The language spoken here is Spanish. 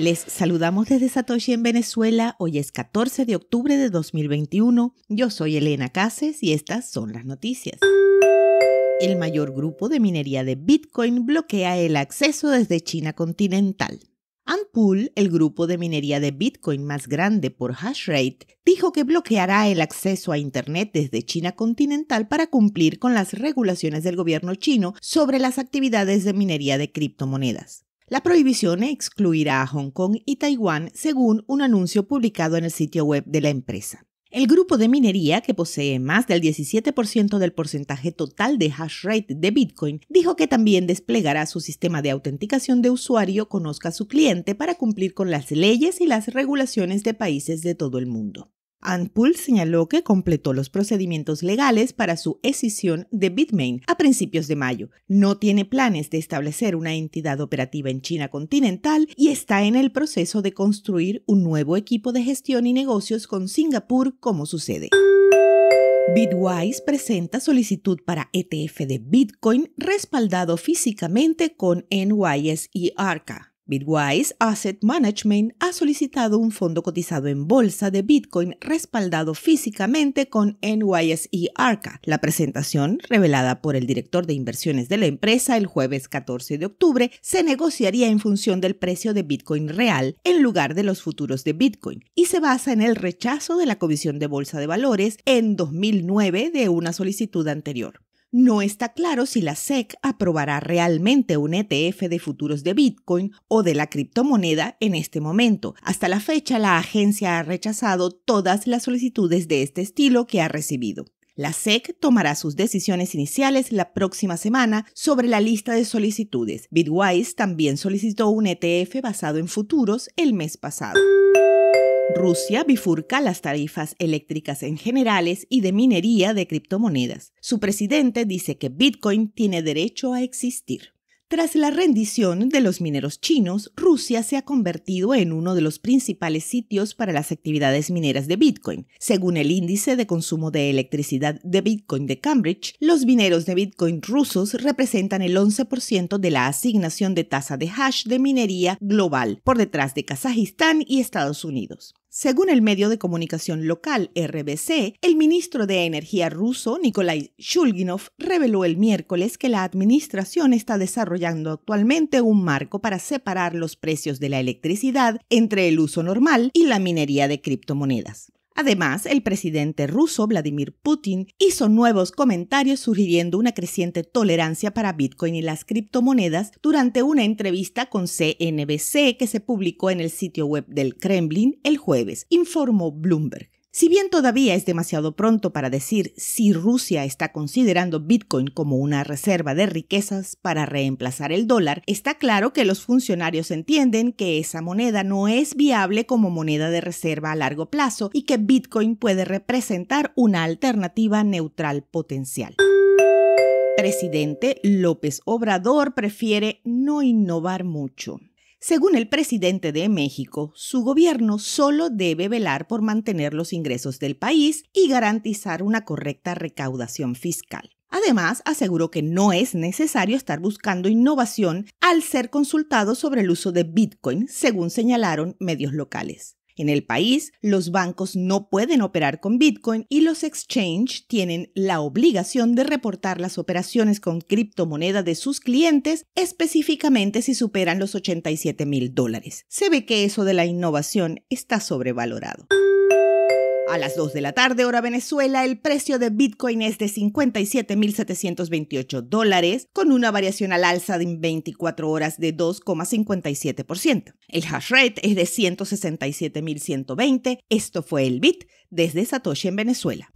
Les saludamos desde Satoshi en Venezuela. Hoy es 14 de octubre de 2021. Yo soy Elena Cases y estas son las noticias. El mayor grupo de minería de Bitcoin bloquea el acceso desde China continental. Anpool, el grupo de minería de Bitcoin más grande por hash rate, dijo que bloqueará el acceso a Internet desde China continental para cumplir con las regulaciones del gobierno chino sobre las actividades de minería de criptomonedas. La prohibición excluirá a Hong Kong y Taiwán según un anuncio publicado en el sitio web de la empresa. El grupo de minería, que posee más del 17% del porcentaje total de hash rate de Bitcoin, dijo que también desplegará su sistema de autenticación de usuario Conozca a su cliente para cumplir con las leyes y las regulaciones de países de todo el mundo. Anpul señaló que completó los procedimientos legales para su escisión de Bitmain a principios de mayo. No tiene planes de establecer una entidad operativa en China continental y está en el proceso de construir un nuevo equipo de gestión y negocios con Singapur como sucede. Bitwise presenta solicitud para ETF de Bitcoin respaldado físicamente con NYSE Arca. Bitwise Asset Management ha solicitado un fondo cotizado en bolsa de Bitcoin respaldado físicamente con NYSE ARCA. La presentación, revelada por el director de inversiones de la empresa el jueves 14 de octubre, se negociaría en función del precio de Bitcoin real en lugar de los futuros de Bitcoin y se basa en el rechazo de la Comisión de Bolsa de Valores en 2009 de una solicitud anterior no está claro si la SEC aprobará realmente un ETF de futuros de Bitcoin o de la criptomoneda en este momento. Hasta la fecha, la agencia ha rechazado todas las solicitudes de este estilo que ha recibido. La SEC tomará sus decisiones iniciales la próxima semana sobre la lista de solicitudes. Bitwise también solicitó un ETF basado en futuros el mes pasado. Rusia bifurca las tarifas eléctricas en generales y de minería de criptomonedas. Su presidente dice que Bitcoin tiene derecho a existir. Tras la rendición de los mineros chinos, Rusia se ha convertido en uno de los principales sitios para las actividades mineras de Bitcoin. Según el índice de consumo de electricidad de Bitcoin de Cambridge, los mineros de Bitcoin rusos representan el 11% de la asignación de tasa de hash de minería global, por detrás de Kazajistán y Estados Unidos. Según el medio de comunicación local RBC, el ministro de Energía ruso, Nikolai Shulginov, reveló el miércoles que la administración está desarrollando actualmente un marco para separar los precios de la electricidad entre el uso normal y la minería de criptomonedas. Además, el presidente ruso Vladimir Putin hizo nuevos comentarios sugiriendo una creciente tolerancia para Bitcoin y las criptomonedas durante una entrevista con CNBC que se publicó en el sitio web del Kremlin el jueves, informó Bloomberg. Si bien todavía es demasiado pronto para decir si Rusia está considerando Bitcoin como una reserva de riquezas para reemplazar el dólar, está claro que los funcionarios entienden que esa moneda no es viable como moneda de reserva a largo plazo y que Bitcoin puede representar una alternativa neutral potencial presidente López Obrador prefiere no innovar mucho. Según el presidente de México, su gobierno solo debe velar por mantener los ingresos del país y garantizar una correcta recaudación fiscal. Además, aseguró que no es necesario estar buscando innovación al ser consultado sobre el uso de Bitcoin, según señalaron medios locales. En el país, los bancos no pueden operar con Bitcoin y los exchange tienen la obligación de reportar las operaciones con criptomoneda de sus clientes, específicamente si superan los 87 mil dólares. Se ve que eso de la innovación está sobrevalorado. A las 2 de la tarde, hora Venezuela, el precio de Bitcoin es de 57.728 dólares, con una variación al alza de 24 horas de 2,57%. El hash rate es de 167.120. Esto fue el Bit desde Satoshi en Venezuela.